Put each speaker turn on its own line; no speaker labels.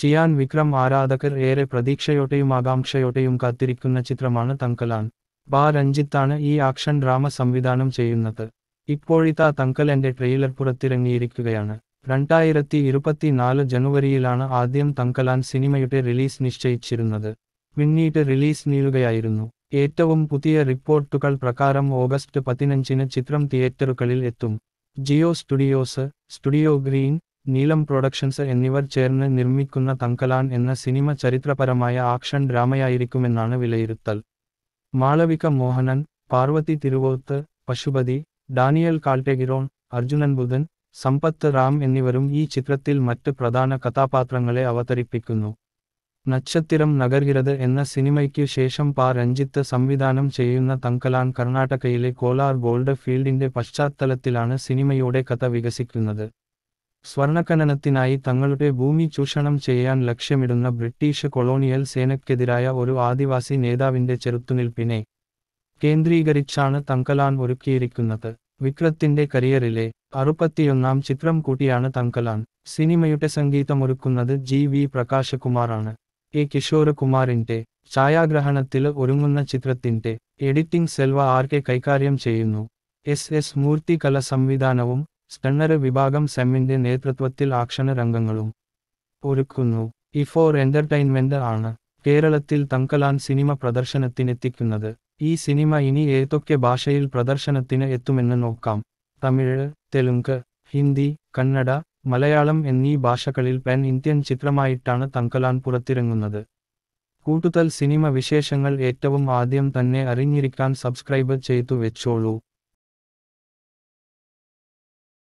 ഷിയാൻ വിക്രം ആരാധകർ ഏറെ പ്രതീക്ഷയോടെയും ആകാംക്ഷയോട്ടെയും കാത്തിരിക്കുന്ന ചിത്രമാണ് തങ്കലാൻ ബാ രഞ്ജിത്താണ് ഈ ആക്ഷൻ ഡ്രാമ സംവിധാനം ചെയ്യുന്നത് തങ്കൽ എന്റെ ട്രെയിലർ പുറത്തിറങ്ങിയിരിക്കുകയാണ് രണ്ടായിരത്തി ഇരുപത്തിനാല് ജനുവരിയിലാണ് ആദ്യം തങ്കലാൻ സിനിമയുടെ റിലീസ് നിശ്ചയിച്ചിരുന്നത് പിന്നീട് റിലീസ് നീളുകയായിരുന്നു ഏറ്റവും പുതിയ റിപ്പോർട്ടുകൾ പ്രകാരം ഓഗസ്റ്റ് പതിനഞ്ചിന് ചിത്രം തിയേറ്ററുകളിൽ എത്തും Jio Studios Studio Green Neelam Productions എന്നിവർ ചേർന്ന് നിർമ്മിക്കുന്ന തങ്കലാൻ എന്ന സിനിമ ചരിത്രപരമായ ആക്ഷൻ ഡ്രാമയായിരിക്കുമെന്നാണ് വിലയിരുത്തൽ മാളവിക മോഹനൻ പാർവതി തിരുവോത്ത് പശുപതി ഡാനിയൽ കാൾട്ടെഗിറോൺ അർജുനൻ ബുധൻ സമ്പത്ത് റാം എന്നിവരും ഈ ചിത്രത്തിൽ മറ്റ് പ്രധാന കഥാപാത്രങ്ങളെ അവതരിപ്പിക്കുന്നു നക്ഷത്രം നഗർകിരത് എന്ന സിനിമയ്ക്കു ശേഷം പാ രഞ്ജിത്ത് സംവിധാനം ചെയ്യുന്ന തങ്കലാൻ കർണാടകയിലെ കോലാർ ഗോൾഡ് ഫീൽഡിന്റെ പശ്ചാത്തലത്തിലാണ് സിനിമയുടെ കഥ വികസിക്കുന്നത് സ്വർണ്ണഖനനത്തിനായി തങ്ങളുടെ ഭൂമി ചൂഷണം ചെയ്യാൻ ലക്ഷ്യമിടുന്ന ബ്രിട്ടീഷ് കൊളോണിയൽ സേനയ്ക്കെതിരായ ഒരു ആദിവാസി നേതാവിന്റെ ചെറുത്തുനിൽപ്പിനെ കേന്ദ്രീകരിച്ചാണ് തങ്കലാൻ ഒരുക്കിയിരിക്കുന്നത് വിക്രത്തിന്റെ കരിയറിലെ അറുപത്തിയൊന്നാം ചിത്രം കൂട്ടിയാണ് തങ്കലാൻ സിനിമയുടെ സംഗീതമൊരുക്കുന്നത് ജി വി പ്രകാശകുമാറാണ് എ കിഷോരകുമാറിന്റെ ഛായാഗ്രഹണത്തിൽ ഒരുങ്ങുന്ന ചിത്രത്തിന്റെ എഡിറ്റിംഗ് സെൽവ ആർ കെ കൈകാര്യം ചെയ്യുന്നു എസ് എസ് മൂർത്തികല സംവിധാനവും സ്കണ്ണര് വിഭാഗം സെമ്മിന്റെ നേതൃത്വത്തിൽ ആക്ഷന രംഗങ്ങളും ഒരുക്കുന്നു ഇഫോർ എന്റർടൈൻമെന്റ് ആണ് കേരളത്തിൽ തങ്കലാൻ സിനിമ പ്രദർശനത്തിനെത്തിക്കുന്നത് ഈ സിനിമ ഇനി ഏതൊക്കെ ഭാഷയിൽ പ്രദർശനത്തിന് എത്തുമെന്ന് നോക്കാം തമിഴ് തെലുങ്ക് ഹിന്ദി കന്നഡ മലയാളം എന്നീ ഭാഷകളിൽ പെൻ ഇന്ത്യൻ ചിത്രമായിട്ടാണ് തങ്കലാൻ പുറത്തിറങ്ങുന്നത് കൂടുതൽ സിനിമ വിശേഷങ്ങൾ ഏറ്റവും ആദ്യം തന്നെ അറിഞ്ഞിരിക്കാൻ സബ്സ്ക്രൈബ് ചെയ്തു വെച്ചോളൂ